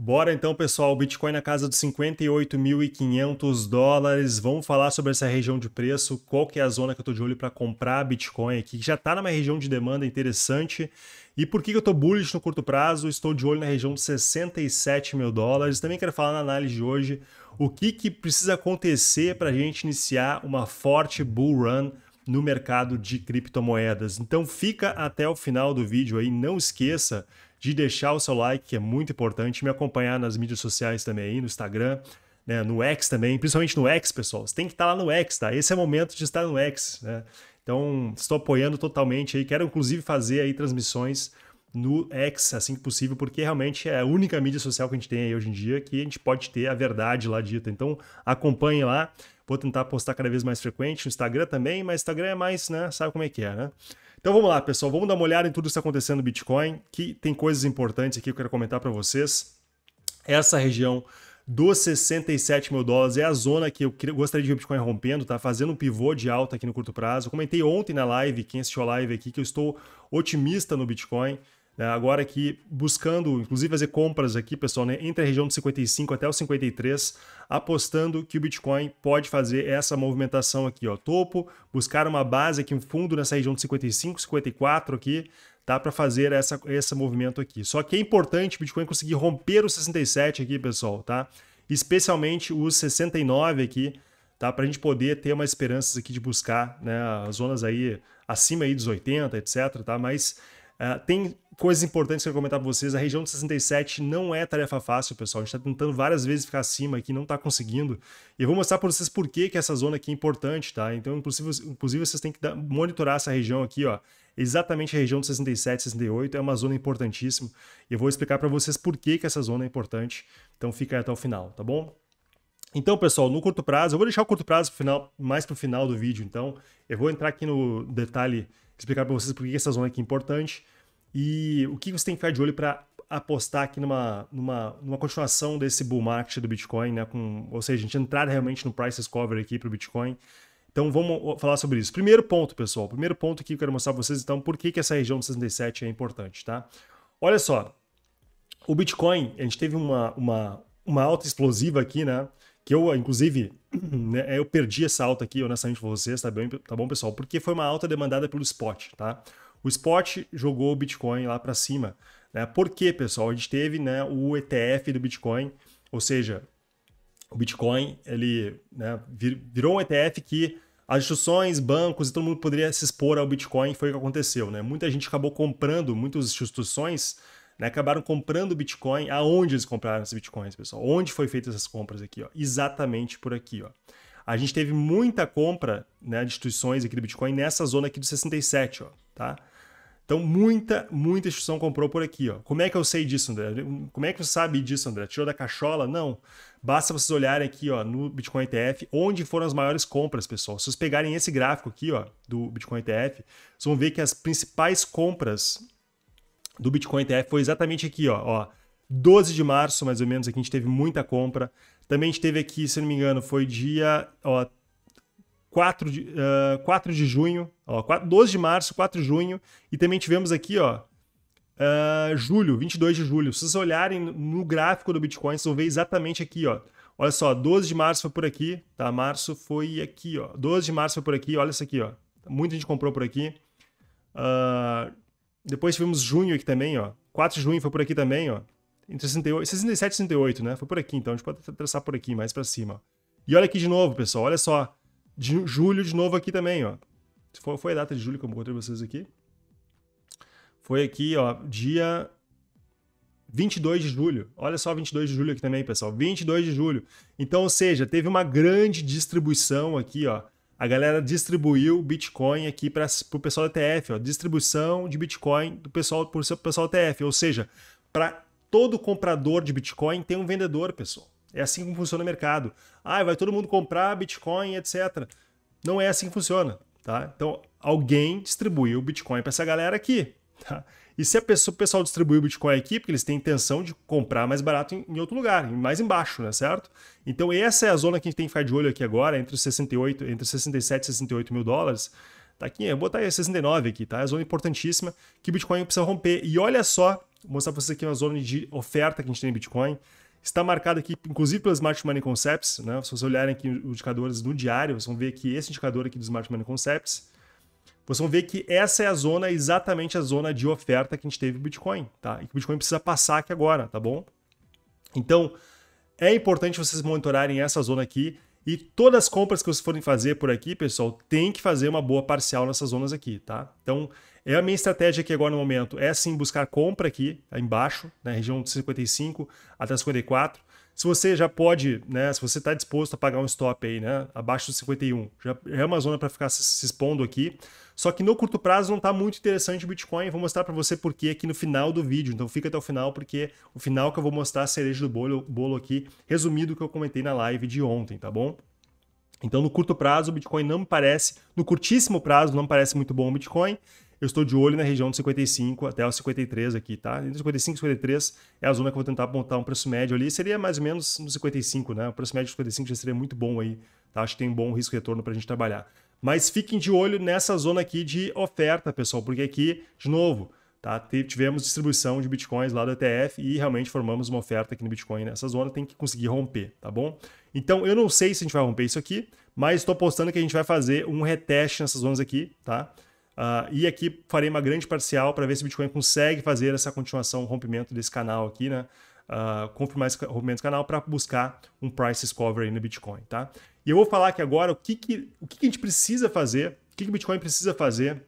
Bora então, pessoal. Bitcoin na casa dos 58.500 dólares. Vamos falar sobre essa região de preço, qual que é a zona que eu estou de olho para comprar Bitcoin aqui, que já está numa região de demanda interessante. E por que eu estou bullish no curto prazo? Estou de olho na região de 67 mil dólares. Também quero falar na análise de hoje o que, que precisa acontecer para a gente iniciar uma forte bull run no mercado de criptomoedas. Então fica até o final do vídeo aí, não esqueça de deixar o seu like, que é muito importante, me acompanhar nas mídias sociais também, no Instagram, né, no X também, principalmente no X, pessoal. Você tem que estar lá no X, tá? Esse é o momento de estar no X, né? Então, estou apoiando totalmente aí. Quero, inclusive, fazer aí transmissões no X, assim que possível, porque realmente é a única mídia social que a gente tem aí hoje em dia que a gente pode ter a verdade lá dita. Então, acompanhe lá. Vou tentar postar cada vez mais frequente no Instagram também, mas Instagram é mais, né? Sabe como é que é, né? Então vamos lá, pessoal, vamos dar uma olhada em tudo que está acontecendo no Bitcoin, que tem coisas importantes aqui que eu quero comentar para vocês. Essa região dos 67 mil dólares é a zona que eu gostaria de ver o Bitcoin rompendo, tá? Fazendo um pivô de alta aqui no curto prazo. Eu comentei ontem na live, quem assistiu a live aqui, que eu estou otimista no Bitcoin. É, agora aqui buscando, inclusive, fazer compras aqui, pessoal, né, entre a região de 55 até o 53, apostando que o Bitcoin pode fazer essa movimentação aqui, ó, topo, buscar uma base aqui, um fundo nessa região de 55, 54 aqui, tá, para fazer essa, esse movimento aqui. Só que é importante o Bitcoin conseguir romper os 67 aqui, pessoal, tá? Especialmente os 69 aqui, tá? Para a gente poder ter uma esperança aqui de buscar, né, as zonas aí acima aí dos 80, etc, tá? Mas ah, tem coisas importantes que eu quero comentar para vocês. A região de 67 não é tarefa fácil, pessoal. A gente está tentando várias vezes ficar acima aqui, não está conseguindo. E eu vou mostrar para vocês por que, que essa zona aqui é importante, tá? Então, inclusive, inclusive vocês têm que dar, monitorar essa região aqui, ó. Exatamente a região de 67, 68 é uma zona importantíssima. E eu vou explicar para vocês por que, que essa zona é importante. Então, fica até o final, tá bom? Então, pessoal, no curto prazo, eu vou deixar o curto prazo pro final, mais para o final do vídeo. Então, eu vou entrar aqui no detalhe explicar para vocês por que essa zona aqui é importante e o que você tem que ficar de olho para apostar aqui numa, numa, numa continuação desse bull market do Bitcoin, né? Com, ou seja, a gente entrar realmente no price discovery aqui para o Bitcoin. Então vamos falar sobre isso. Primeiro ponto, pessoal. Primeiro ponto aqui que eu quero mostrar para vocês, então, por que, que essa região 67 é importante, tá? Olha só, o Bitcoin, a gente teve uma, uma, uma alta explosiva aqui, né? que eu, inclusive, né, eu perdi essa alta aqui, honestamente, para vocês, tá, bem, tá bom, pessoal? Porque foi uma alta demandada pelo spot, tá? O spot jogou o Bitcoin lá para cima. Né? Por quê, pessoal? A gente teve né, o ETF do Bitcoin, ou seja, o Bitcoin ele né, virou um ETF que as instituições, bancos e todo mundo poderia se expor ao Bitcoin, foi o que aconteceu. Né? Muita gente acabou comprando, muitas instituições né? Acabaram comprando Bitcoin. Aonde eles compraram esses Bitcoins, pessoal? Onde foi feita essas compras aqui? Ó? Exatamente por aqui, ó. A gente teve muita compra né, de instituições aqui do Bitcoin nessa zona aqui do 67, ó, tá? Então, muita, muita instituição comprou por aqui. Ó. Como é que eu sei disso, André? Como é que você sabe disso, André? Tirou da cachola? Não. Basta vocês olharem aqui ó, no Bitcoin ETF, onde foram as maiores compras, pessoal. Se vocês pegarem esse gráfico aqui ó, do Bitcoin ETF, vocês vão ver que as principais compras do Bitcoin ETF foi exatamente aqui, ó, ó. 12 de março, mais ou menos, aqui é a gente teve muita compra. Também a gente teve aqui, se não me engano, foi dia ó, 4, de, uh, 4 de junho, ó, 4, 12 de março, 4 de junho. E também tivemos aqui, ó, uh, julho, 22 de julho. Se vocês olharem no gráfico do Bitcoin, vocês vão ver exatamente aqui, ó. Olha só, 12 de março foi por aqui, tá? Março foi aqui, ó. 12 de março foi por aqui, olha isso aqui, ó. Muita gente comprou por aqui. Uh, depois tivemos junho aqui também, ó. 4 de junho foi por aqui também, ó. Entre 68, 67 e 68, né? Foi por aqui, então a gente pode traçar por aqui, mais para cima. E olha aqui de novo, pessoal, olha só. De julho de novo aqui também, ó. Foi, foi a data de julho que eu encontrei pra vocês aqui. Foi aqui, ó, dia 22 de julho. Olha só 22 de julho aqui também, pessoal. 22 de julho. Então, ou seja, teve uma grande distribuição aqui, ó, a galera distribuiu Bitcoin aqui para o pessoal da ETF, ó, distribuição de Bitcoin do pessoal por seu pessoal da ETF, ou seja, para todo comprador de Bitcoin tem um vendedor, pessoal. É assim que funciona o mercado. Ah, vai todo mundo comprar Bitcoin, etc. Não é assim que funciona, tá? Então, alguém distribuiu Bitcoin para essa galera aqui, tá? E se pessoa, o pessoal distribuir o Bitcoin aqui, porque eles têm intenção de comprar mais barato em, em outro lugar, mais embaixo, né, certo? Então essa é a zona que a gente tem que ficar de olho aqui agora, entre 68, entre 67 e 68 mil dólares. Tá aqui, eu vou botar 69 aqui, tá? É a zona importantíssima que o Bitcoin precisa romper. E olha só, vou mostrar para vocês aqui uma zona de oferta que a gente tem em Bitcoin. Está marcado aqui, inclusive pelo Smart Money Concepts, né? Se vocês olharem aqui os indicadores no diário, vocês vão ver que esse indicador aqui do Smart Money Concepts, vocês vão ver que essa é a zona, exatamente a zona de oferta que a gente teve o Bitcoin, tá? E que o Bitcoin precisa passar aqui agora, tá bom? Então, é importante vocês monitorarem essa zona aqui e todas as compras que vocês forem fazer por aqui, pessoal, tem que fazer uma boa parcial nessas zonas aqui, tá? Então, é a minha estratégia aqui agora no momento, é sim buscar compra aqui tá embaixo, na região de 55 até 54. Se você já pode, né, se você está disposto a pagar um stop aí, né, abaixo de 51, já é uma zona para ficar se expondo aqui. Só que no curto prazo não está muito interessante o Bitcoin. Vou mostrar para você por que aqui no final do vídeo. Então fica até o final, porque o final que eu vou mostrar a cereja do bolo, bolo aqui, resumido o que eu comentei na live de ontem, tá bom? Então, no curto prazo, o Bitcoin não me parece, no curtíssimo prazo, não me parece muito bom o Bitcoin. Eu estou de olho na região dos 55 até os 53 aqui, tá? Entre 55 e 53 é a zona que eu vou tentar montar um preço médio ali. Seria mais ou menos nos 55, né? O preço médio de 55 já seria muito bom aí, tá? Acho que tem um bom risco-retorno para a gente trabalhar. Mas fiquem de olho nessa zona aqui de oferta, pessoal, porque aqui, de novo, tá? tivemos distribuição de bitcoins lá do ETF e realmente formamos uma oferta aqui no Bitcoin nessa zona, tem que conseguir romper, tá bom? Então, eu não sei se a gente vai romper isso aqui, mas estou postando que a gente vai fazer um reteste nessas zonas aqui, tá? Uh, e aqui farei uma grande parcial para ver se o Bitcoin consegue fazer essa continuação, rompimento desse canal aqui, né? Uh, confirmar esse rompimento do canal para buscar um price discovery no Bitcoin, tá? E eu vou falar aqui agora o que, que, o que, que a gente precisa fazer, o que, que o Bitcoin precisa fazer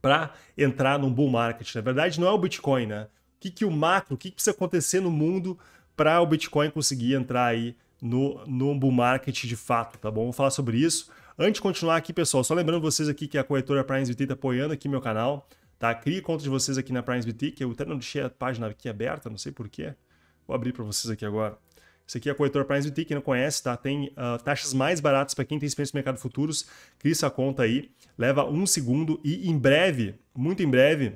para entrar num bull market. Na verdade, não é o Bitcoin, né? O que, que o macro, o que, que precisa acontecer no mundo para o Bitcoin conseguir entrar aí no, no bull market de fato, tá bom? Vou falar sobre isso. Antes de continuar aqui, pessoal, só lembrando vocês aqui que a corretora PrimeSBT está apoiando aqui meu canal, tá? Crie conta de vocês aqui na PrimeSBT, que eu até não deixei a página aqui aberta, não sei porquê. Vou abrir para vocês aqui agora. Isso aqui é a corretora Prime BT, quem não conhece, tá? Tem uh, taxas mais baratas para quem tem experiência no mercado futuros. Cria sua conta aí, leva um segundo e em breve, muito em breve,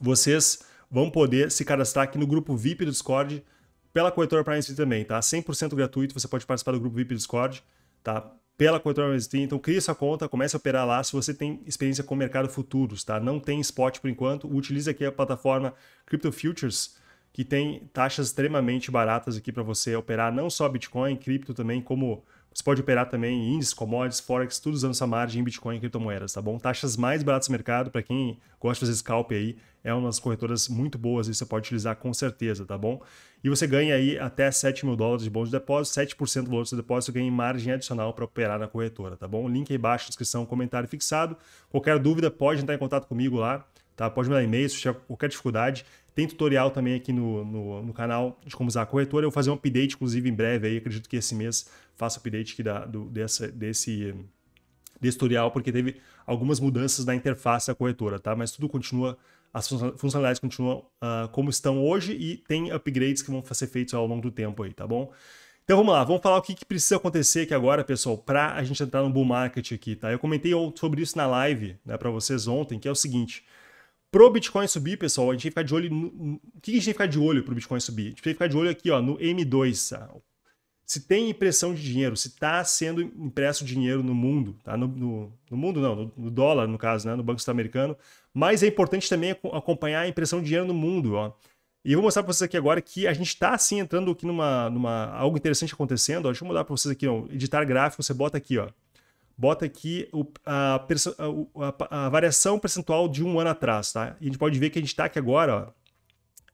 vocês vão poder se cadastrar aqui no grupo VIP do Discord pela corretora Prime BT também, tá? 100% gratuito, você pode participar do grupo VIP do Discord, tá? pela corretora MST. Então, cria sua conta, comece a operar lá se você tem experiência com o mercado futuros, tá? Não tem spot por enquanto, utilize aqui a plataforma Crypto Futures que tem taxas extremamente baratas aqui para você operar não só Bitcoin, cripto também, como você pode operar também índices, commodities, forex, tudo usando essa margem em Bitcoin e criptomoedas, tá bom? Taxas mais baratas do mercado, para quem gosta de fazer scalp aí, é uma das corretoras muito boas e você pode utilizar com certeza, tá bom? E você ganha aí até 7 mil dólares de bons de depósito, 7% do valor do seu depósito ganha em margem adicional para operar na corretora, tá bom? Link aí embaixo, descrição, comentário fixado. Qualquer dúvida, pode entrar em contato comigo lá, tá? Pode mandar e-mail se tiver qualquer dificuldade. Tem tutorial também aqui no, no, no, canal de como usar a corretora. Eu vou fazer um update, inclusive, em breve. Aí. Acredito que esse mês faça update aqui da, do, dessa, desse, desse tutorial, porque teve algumas mudanças na interface da corretora, tá? Mas tudo continua, as funcionalidades continuam uh, como estão hoje e tem upgrades que vão ser feitos ao longo do tempo aí, tá bom? Então vamos lá, vamos falar o que, que precisa acontecer aqui agora, pessoal, para a gente entrar no bull market aqui, tá? Eu comentei sobre isso na live, né, para vocês ontem, que é o seguinte... Pro Bitcoin subir, pessoal, a gente tem que ficar de olho. No... O que a gente tem que ficar de olho pro Bitcoin subir? A gente tem que ficar de olho aqui, ó, no M2. Tá? Se tem impressão de dinheiro, se está sendo impresso dinheiro no mundo, tá? No, no, no mundo não, no, no, dólar, no caso, né? No Banco Central americano Mas é importante também acompanhar a impressão de dinheiro no mundo, ó. E eu vou mostrar para vocês aqui agora que a gente está assim entrando aqui numa, numa algo interessante acontecendo. Ó. Deixa eu mudar para vocês aqui, ó. editar gráfico, você bota aqui, ó bota aqui o, a, a, a, variação percentual de um ano atrás, tá? E a gente pode ver que a gente está aqui agora, ó,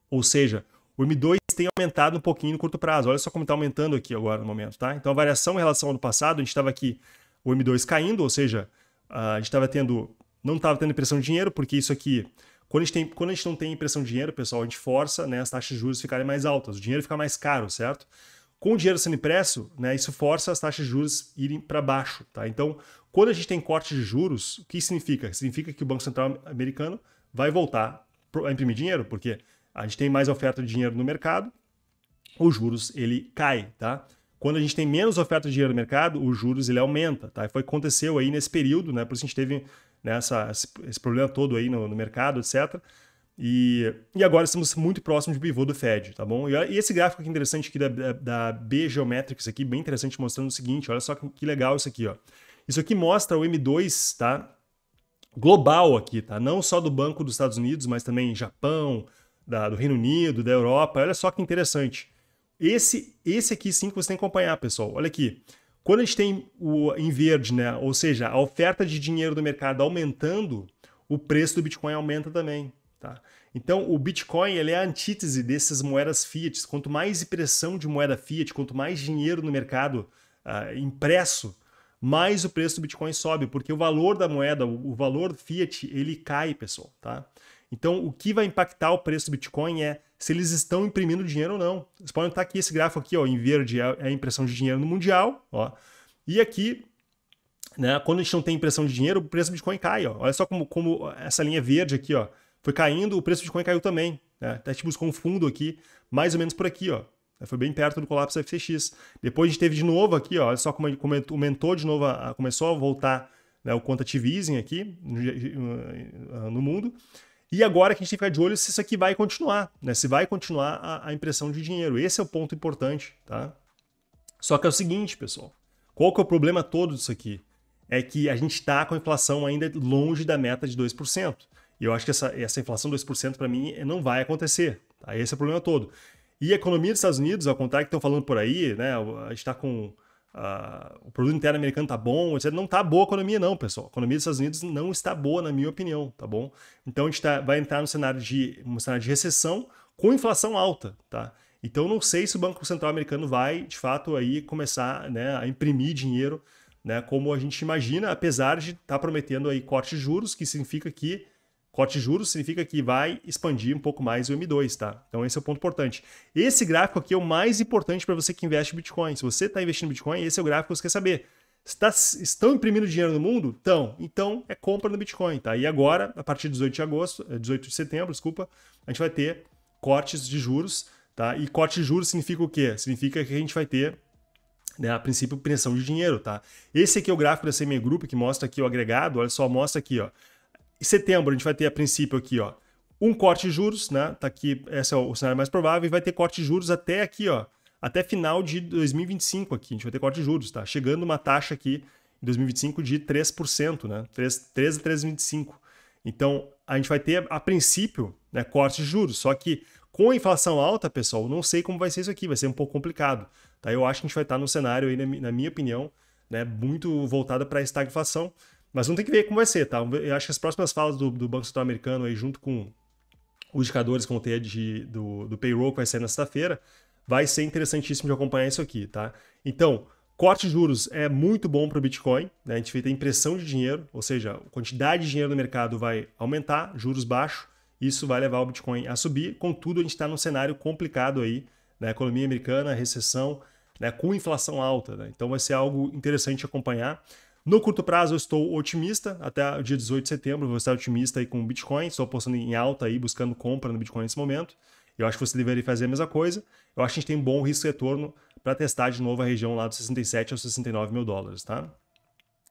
ou seja, o M2 tem aumentado um pouquinho no curto prazo. Olha só como está aumentando aqui agora no momento, tá? Então a variação em relação ao ano passado, a gente estava aqui o M2 caindo, ou seja, a gente estava tendo, não estava tendo impressão de dinheiro, porque isso aqui quando a, gente tem, quando a gente não tem impressão de dinheiro, pessoal, a gente força né, as taxas de juros ficarem mais altas, o dinheiro fica mais caro, certo? com o dinheiro sendo impresso, né, isso força as taxas de juros irem para baixo. Tá? Então, quando a gente tem corte de juros, o que significa? Significa que o Banco Central americano vai voltar a imprimir dinheiro, porque a gente tem mais oferta de dinheiro no mercado, os juros ele cai. Tá? Quando a gente tem menos oferta de dinheiro no mercado, os juros ele aumenta. Tá? E foi aconteceu aí nesse período, né? por isso a gente teve né, essa, esse problema todo aí no, no mercado, etc. E, e agora estamos muito próximos do pivô do Fed, tá bom? E, e esse gráfico aqui interessante aqui da, da, da, B Geometrics aqui, bem interessante, mostrando o seguinte, olha só que, que legal isso aqui, ó. Isso aqui mostra o M2, tá? Global aqui, tá? Não só do Banco dos Estados Unidos, mas também Japão, da, do Reino Unido, da Europa. Olha só que interessante. Esse, esse aqui sim que você tem que acompanhar, pessoal. Olha aqui. Quando a gente tem o em verde, né? Ou seja, a oferta de dinheiro do mercado aumentando, o preço do Bitcoin aumenta também. Tá? Então, o Bitcoin ele é a antítese dessas moedas fiat. Quanto mais impressão de moeda fiat, quanto mais dinheiro no mercado uh, impresso, mais o preço do Bitcoin sobe, porque o valor da moeda, o valor fiat, ele cai, pessoal. Tá? Então, o que vai impactar o preço do Bitcoin é se eles estão imprimindo dinheiro ou não. Vocês podem notar aqui esse gráfico aqui, ó, em verde é, é a impressão de dinheiro no mundial, ó. E aqui, né, quando a gente não tem impressão de dinheiro, o preço do Bitcoin cai, ó. Olha só como, como essa linha verde aqui, ó, foi caindo, o preço de Bitcoin caiu também. Né? Até a gente buscou um fundo aqui, mais ou menos por aqui, ó. Né? Foi bem perto do colapso da FCX. Depois a gente teve de novo aqui, ó, olha só como aumentou de novo, começou a voltar né, o quantitative easing aqui no, eh, no, mundo. E agora que a gente tem que ficar de olho se isso aqui vai continuar, né? Se vai continuar a, a impressão de dinheiro. Esse é o ponto importante, tá? Só que é o seguinte, pessoal. Qual que é o problema todo disso aqui? É que a gente está com a inflação ainda longe da meta de 2%. E eu acho que essa, essa inflação 2% para mim é, não vai acontecer. Tá? Esse é o problema todo. E a economia dos Estados Unidos, ao contrário que estão falando por aí, né? A gente está com. Uh, o produto interno americano tá bom, etc. Não tá boa a economia, não, pessoal. A economia dos Estados Unidos não está boa, na minha opinião, tá bom? Então a gente tá, vai entrar no cenário de um cenário de recessão com inflação alta, tá? Então não sei se o Banco Central americano vai, de fato, aí começar né, a imprimir dinheiro, né? Como a gente imagina, apesar de estar tá prometendo aí corte de juros, que significa que Corte de juros significa que vai expandir um pouco mais o M2, tá? Então esse é o ponto importante. Esse gráfico aqui é o mais importante para você que investe em Bitcoin. Se você está investindo em Bitcoin, esse é o gráfico que você quer saber. Está, estão imprimindo dinheiro no mundo? Estão. Então é compra no Bitcoin, tá? E agora, a partir de 18 de agosto, 18 eh, de setembro, desculpa, a gente vai ter cortes de juros, tá? E corte de juros significa o quê? Significa que a gente vai ter né, a princípio, pressão de dinheiro, tá? Esse aqui é o gráfico da CME Group que mostra aqui o agregado, olha só, mostra aqui, ó. Em setembro, a gente vai ter a princípio aqui, ó, um corte de juros, né? Tá aqui, esse é o cenário mais provável, e vai ter corte de juros até aqui, ó, até final de 2025 aqui. A gente vai ter corte de juros, tá? Chegando uma taxa aqui em 2025 de 3%, né? 3, 3 a 3,25. Então, a gente vai ter, a princípio, né, corte de juros. Só que com a inflação alta, pessoal, não sei como vai ser isso aqui, vai ser um pouco complicado. Tá? Eu acho que a gente vai estar num cenário aí, na, minha opinião, né, muito voltado para a estagflação. Mas não tem que ver como vai ser, tá? Eu acho que as próximas falas do, do Banco Central Americano aí, junto com os indicadores que vão ter de, do, do payroll que vai sair na sexta-feira, vai ser interessantíssimo de acompanhar isso aqui, tá? Então, corte de juros é muito bom para o Bitcoin, né? A gente feita a impressão de dinheiro, ou seja, a quantidade de dinheiro no mercado vai aumentar, juros baixos, isso vai levar o Bitcoin a subir. Contudo, a gente está num cenário complicado aí, né? Economia americana, recessão, né? com inflação alta, né? Então vai ser algo interessante acompanhar. No curto prazo, eu estou otimista. Até o dia 18 de setembro, vou estar otimista aí com o Bitcoin. Estou apostando em alta aí, buscando compra no Bitcoin nesse momento. Eu acho que você deveria fazer a mesma coisa. Eu acho que a gente tem um bom risco-retorno para testar de novo a região lá dos 67 aos 69 mil dólares, tá?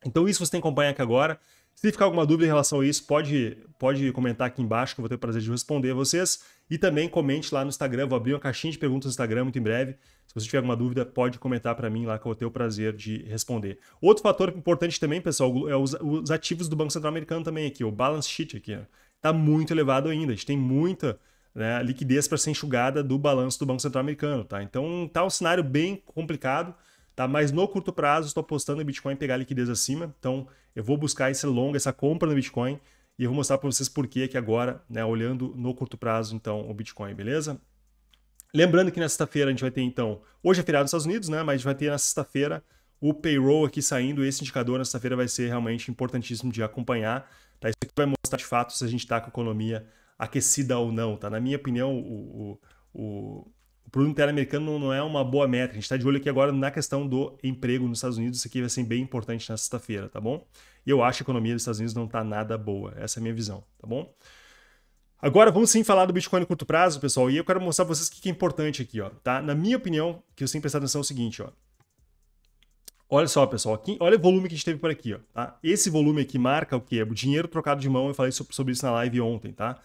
Então, isso você tem que acompanhar aqui agora. Se ficar alguma dúvida em relação a isso, pode, pode comentar aqui embaixo que eu vou ter o prazer de responder vocês. E também comente lá no Instagram, vou abrir uma caixinha de perguntas no Instagram muito em breve. Se você tiver alguma dúvida, pode comentar para mim lá que eu vou ter o prazer de responder. Outro fator importante também, pessoal, é os, os ativos do Banco Central Americano também aqui, o balance sheet aqui. Está muito elevado ainda, a gente tem muita né, liquidez para ser enxugada do balanço do Banco Central Americano. Tá? Então está um cenário bem complicado. Tá? Mas no curto prazo, estou apostando em Bitcoin pegar liquidez acima. Então, eu vou buscar esse longo, essa compra no Bitcoin. E eu vou mostrar para vocês por que aqui agora, né, olhando no curto prazo, então, o Bitcoin, beleza? Lembrando que na sexta-feira a gente vai ter, então, hoje é feriado nos Estados Unidos, né? Mas a gente vai ter na sexta-feira o payroll aqui saindo. Esse indicador na sexta-feira vai ser realmente importantíssimo de acompanhar. Tá? Isso aqui vai mostrar de fato se a gente está com a economia aquecida ou não. Tá? Na minha opinião, o, o o produto interno americano não é uma boa métrica. A gente está de olho aqui agora na questão do emprego nos Estados Unidos. Isso aqui vai ser bem importante na sexta-feira, tá bom? E eu acho que a economia dos Estados Unidos não está nada boa. Essa é a minha visão, tá bom? Agora vamos sim falar do Bitcoin no curto prazo, pessoal. E eu quero mostrar para vocês o que é importante aqui, ó, tá? Na minha opinião, que eu sempre prestar atenção é o seguinte, ó. Olha só, pessoal, aqui, olha o volume que a gente teve por aqui, ó, tá? Esse volume aqui marca o que? O dinheiro trocado de mão, eu falei sobre isso na live ontem, tá?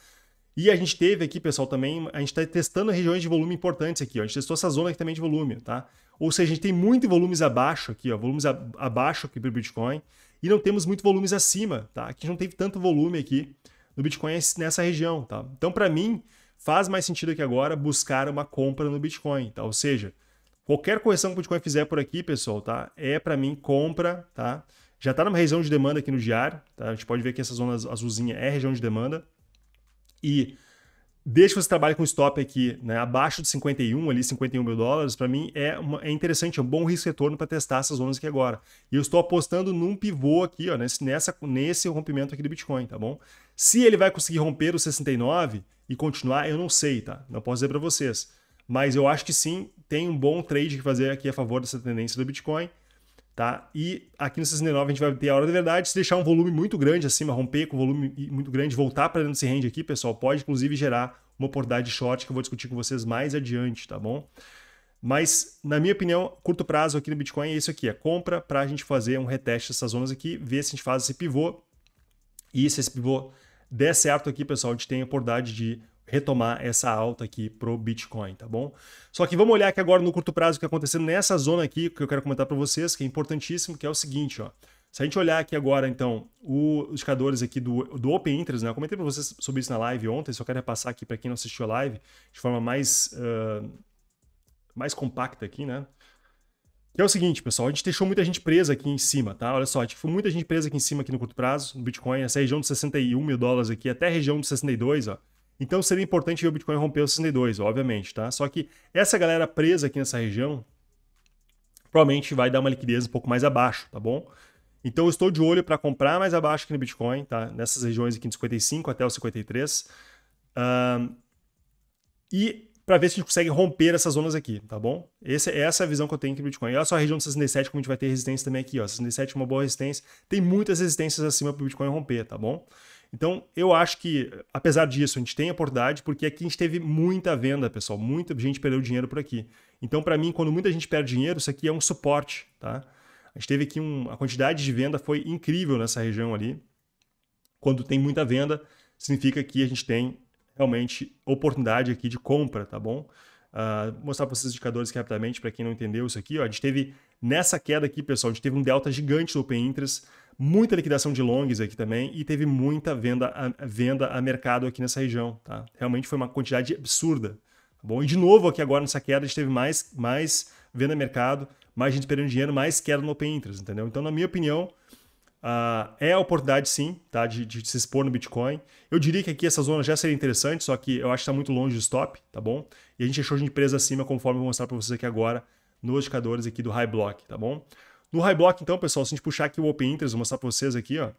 E a gente teve aqui, pessoal, também, a gente está testando regiões de volume importantes aqui, ó. a gente testou essa zona aqui também de volume, tá? Ou seja, a gente tem muito volumes abaixo aqui, ó, volumes abaixo aqui para o Bitcoin, e não temos muito volumes acima, tá? Aqui não teve tanto volume aqui no Bitcoin nessa região, tá? Então, para mim, faz mais sentido aqui agora buscar uma compra no Bitcoin, tá? Ou seja, qualquer correção que o Bitcoin fizer por aqui, pessoal, tá? É para mim compra, tá? Já está numa região de demanda aqui no diário, tá? A gente pode ver que essa zona azulzinha é região de demanda e desde que você trabalhe com stop aqui, né, abaixo de 51, ali 51 mil dólares, para mim é, uma, é interessante, é um bom risco retorno para testar essas zonas aqui agora. E eu estou apostando num pivô aqui, ó, nesse, nessa, nesse rompimento aqui do Bitcoin, tá bom? Se ele vai conseguir romper os 69 e continuar, eu não sei, tá? Não posso dizer para vocês. Mas eu acho que sim, tem um bom trade que fazer aqui a favor dessa tendência do Bitcoin. Tá? E aqui no 69 a gente vai ter a hora de verdade. Se deixar um volume muito grande acima, romper com volume muito grande, voltar para dentro desse range aqui, pessoal, pode inclusive gerar uma oportunidade de short que eu vou discutir com vocês mais adiante, tá bom? Mas, na minha opinião, curto prazo aqui no Bitcoin é isso aqui: é compra para a gente fazer um reteste dessas zonas aqui, ver se a gente faz esse pivô. E se esse pivô der certo aqui, pessoal, a gente tem a oportunidade de retomar essa alta aqui pro Bitcoin, tá bom? Só que vamos olhar aqui agora no curto prazo o que está acontecendo nessa zona aqui, que eu quero comentar para vocês, que é importantíssimo, que é o seguinte, ó. Se a gente olhar aqui agora, então, os indicadores aqui do, do Open Interest, né? Eu comentei para vocês sobre isso na live ontem, só quero repassar aqui para quem não assistiu a live de forma mais, uh, mais compacta aqui, né? Que é o seguinte, pessoal, a gente deixou muita gente presa aqui em cima, tá? Olha só, a gente foi muita gente presa aqui em cima aqui no curto prazo, no Bitcoin, essa região de 61 mil dólares aqui, até a região de 62, ó. Então seria importante o Bitcoin romper os 62, obviamente, tá? Só que essa galera presa aqui nessa região provavelmente vai dar uma liquidez um pouco mais abaixo, tá bom? Então eu estou de olho para comprar mais abaixo aqui no Bitcoin, tá? Nessas regiões aqui de 55 até os 53. Um, e para ver se a gente consegue romper essas zonas aqui, tá bom? Esse, essa é a visão que eu tenho aqui no Bitcoin. E olha só a região de 67, como a gente vai ter resistência também aqui, ó. 67 é uma boa resistência. Tem muitas resistências acima para o Bitcoin romper, tá bom? Então, eu acho que, apesar disso, a gente tem a oportunidade, porque aqui a gente teve muita venda, pessoal. Muita gente perdeu dinheiro por aqui. Então, para mim, quando muita gente perde dinheiro, isso aqui é um suporte, tá? A gente teve aqui um, a quantidade de venda foi incrível nessa região ali. Quando tem muita venda, significa que a gente tem realmente oportunidade aqui de compra, tá bom? Uh, vou mostrar para vocês os indicadores aqui rapidamente, para quem não entendeu isso aqui. Ó, a gente teve, nessa queda aqui, pessoal, a gente teve um delta gigante do Open Interest muita liquidação de longs aqui também e teve muita venda a, venda a mercado aqui nessa região. Tá? Realmente foi uma quantidade absurda. Tá bom? E de novo, aqui agora nessa queda, a gente teve mais, mais venda a mercado, mais gente perdendo dinheiro, mais queda no Open Interest, entendeu? Então, na minha opinião, uh, é a oportunidade sim tá? De, de, se expor no Bitcoin. Eu diria que aqui essa zona já seria interessante, só que eu acho que está muito longe do stop, tá bom? E a gente achou de empresa acima, conforme eu vou mostrar para vocês aqui agora, nos indicadores aqui do High Block, tá bom? No High Block, então, pessoal, se a gente puxar aqui o Open Interest, vou mostrar para vocês aqui, ó.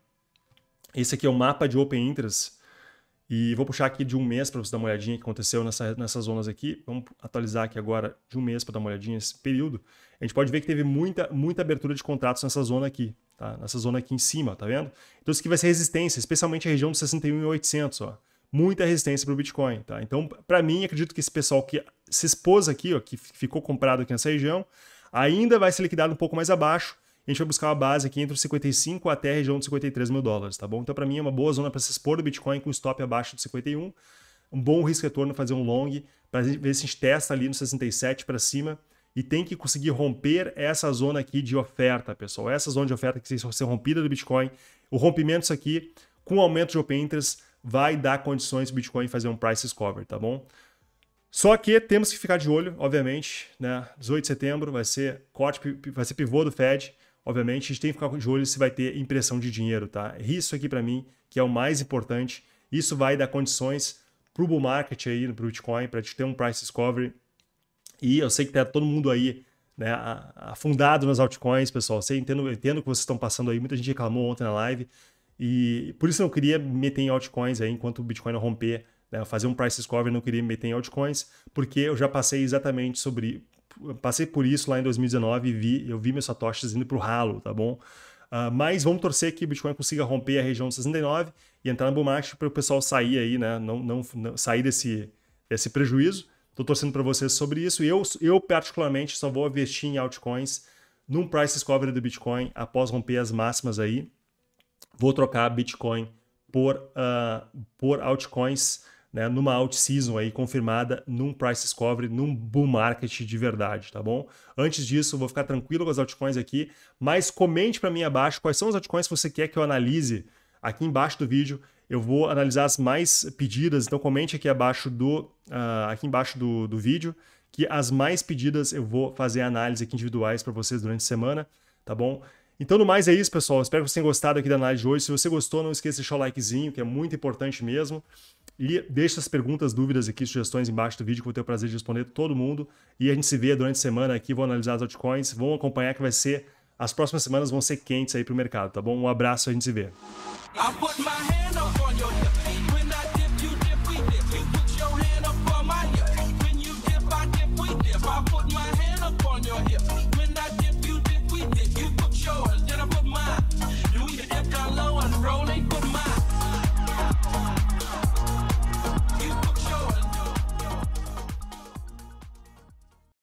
Esse aqui é o mapa de Open Interest. E vou puxar aqui de um mês para você dar uma olhadinha o que aconteceu nessa, nessas zonas aqui. Vamos atualizar aqui agora de um mês para dar uma olhadinha nesse período. A gente pode ver que teve muita, muita abertura de contratos nessa zona aqui, tá? Nessa zona aqui em cima, tá vendo? Então isso aqui vai ser resistência, especialmente a região dos 61.800, ó. Muita resistência para o Bitcoin, tá? Então, para mim, acredito que esse pessoal que se expôs aqui, ó, que ficou comprado aqui nessa região, ainda vai ser liquidado um pouco mais abaixo. A gente vai buscar uma base aqui entre os 55 até a região dos 53 mil dólares, tá bom? Então, para mim, é uma boa zona para se expor do Bitcoin com stop abaixo de 51. Um bom risco-retorno fazer um long, para ver se a gente testa ali no 67 para cima. E tem que conseguir romper essa zona aqui de oferta, pessoal. Essa zona de oferta que vai ser rompida do Bitcoin. O rompimento disso aqui, com o aumento de open interest, vai dar condições para o Bitcoin fazer um price cover, tá bom? Só que temos que ficar de olho, obviamente, né? 18 de setembro vai ser corte, vai ser pivô do Fed. Obviamente, a gente tem que ficar de olho se vai ter impressão de dinheiro, tá? Isso aqui para mim que é o mais importante. Isso vai dar condições para o bull market aí no Bitcoin, para a gente ter um price discovery. E eu sei que tá todo mundo aí, né, afundado nas altcoins, pessoal. Eu sei, entendo, entendo que vocês estão passando aí. Muita gente reclamou ontem na live. E por isso eu não queria meter em altcoins aí enquanto o Bitcoin não romper né, fazer um price discovery não queria me meter em altcoins, porque eu já passei exatamente sobre. Passei por isso lá em 2019 e vi, eu vi meus satoshis indo para o ralo, tá bom? Uh, mas vamos torcer que o Bitcoin consiga romper a região de 69 e entrar no bull market para o pessoal sair aí, né? Não, não, não sair desse, desse prejuízo. Estou torcendo para vocês sobre isso. E eu, eu, particularmente, só vou investir em altcoins num price discovery do Bitcoin após romper as máximas aí. Vou trocar Bitcoin por, uh, por altcoins né, numa out-season aí confirmada, num price discovery, num bull market de verdade, tá bom? Antes disso, vou ficar tranquilo com as altcoins aqui, mas comente para mim abaixo quais são as altcoins que você quer que eu analise aqui embaixo do vídeo. Eu vou analisar as mais pedidas, então comente aqui abaixo do, uh, aqui embaixo do, do vídeo que as mais pedidas eu vou fazer análise aqui individuais para vocês durante a semana, tá bom? Então, no mais é isso, pessoal. Espero que vocês tenham gostado aqui da análise de hoje. Se você gostou, não esqueça de deixar o likezinho, que é muito importante mesmo. E deixe as perguntas, dúvidas aqui, sugestões embaixo do vídeo, que eu vou ter o prazer de responder todo mundo. E a gente se vê durante a semana aqui, vou analisar as altcoins, vão acompanhar que vai ser. As próximas semanas vão ser quentes aí para o mercado, tá bom? Um abraço, a gente se vê.